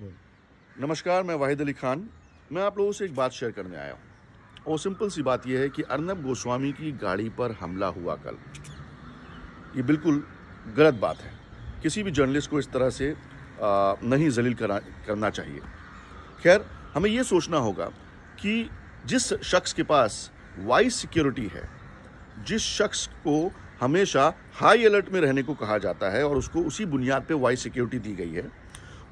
नमस्कार मैं वाहिद अली खान मैं आप लोगों से एक बात शेयर करने आया हूँ और सिंपल सी बात यह है कि अर्नब गोस्वामी की गाड़ी पर हमला हुआ कल ये बिल्कुल गलत बात है किसी भी जर्नलिस्ट को इस तरह से आ, नहीं जलील करा करना चाहिए खैर हमें ये सोचना होगा कि जिस शख्स के पास वाइस सिक्योरिटी है जिस शख्स को हमेशा हाई अलर्ट में रहने को कहा जाता है और उसको उसी बुनियाद पे वाइस सिक्योरिटी दी गई है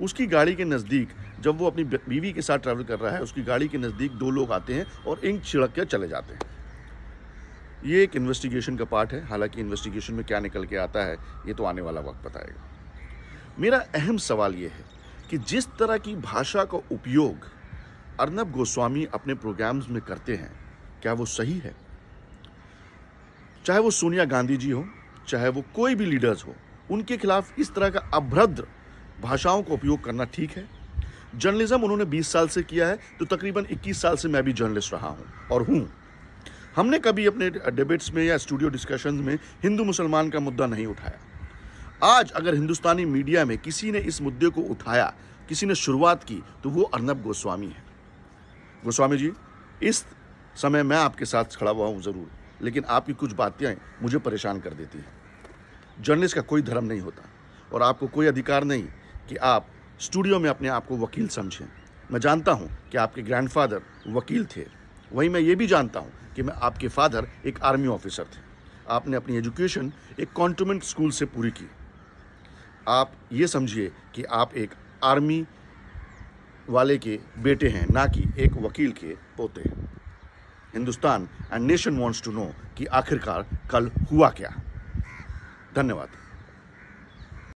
उसकी गाड़ी के नज़दीक जब वो अपनी बीवी के साथ ट्रैवल कर रहा है उसकी गाड़ी के नज़दीक दो लोग आते हैं और इंक छिड़क कर चले जाते हैं ये एक इन्वेस्टिगेशन का पार्ट है हालांकि इन्वेस्टिगेशन में क्या निकल के आता है ये तो आने वाला वक्त बताएगा मेरा अहम सवाल ये है कि जिस तरह की भाषा का उपयोग अर्नब गोस्वामी अपने प्रोग्राम्स में करते हैं क्या वो सही है चाहे वो सोनिया गांधी जी हो चाहे वो कोई भी लीडर्स हो उनके खिलाफ इस तरह का अभद्र भाषाओं का उपयोग करना ठीक है जर्नलिज्म उन्होंने 20 साल से किया है तो तकरीबन 21 साल से मैं भी जर्नलिस्ट रहा हूँ और हूँ हमने कभी अपने डिबेट्स में या स्टूडियो डिस्कशन में हिंदू मुसलमान का मुद्दा नहीं उठाया आज अगर हिंदुस्तानी मीडिया में किसी ने इस मुद्दे को उठाया किसी ने शुरुआत की तो वो अर्नब गोस्वामी है गोस्वामी जी इस समय मैं आपके साथ खड़ा हुआ हूँ ज़रूर लेकिन आपकी कुछ बातें मुझे परेशान कर देती हैं जर्नलिस्ट का कोई धर्म नहीं होता और आपको कोई अधिकार नहीं कि आप स्टूडियो में अपने आप को वकील समझें मैं जानता हूँ कि आपके ग्रैंडफादर वकील थे वहीं मैं ये भी जानता हूँ कि मैं आपके फादर एक आर्मी ऑफिसर थे आपने अपनी एजुकेशन एक कॉन्टोमेंट स्कूल से पूरी की आप ये समझिए कि आप एक आर्मी वाले के बेटे हैं ना कि एक वकील के पोते Hindustan and nation wants to know कि आखिरकार कल हुआ क्या धन्यवाद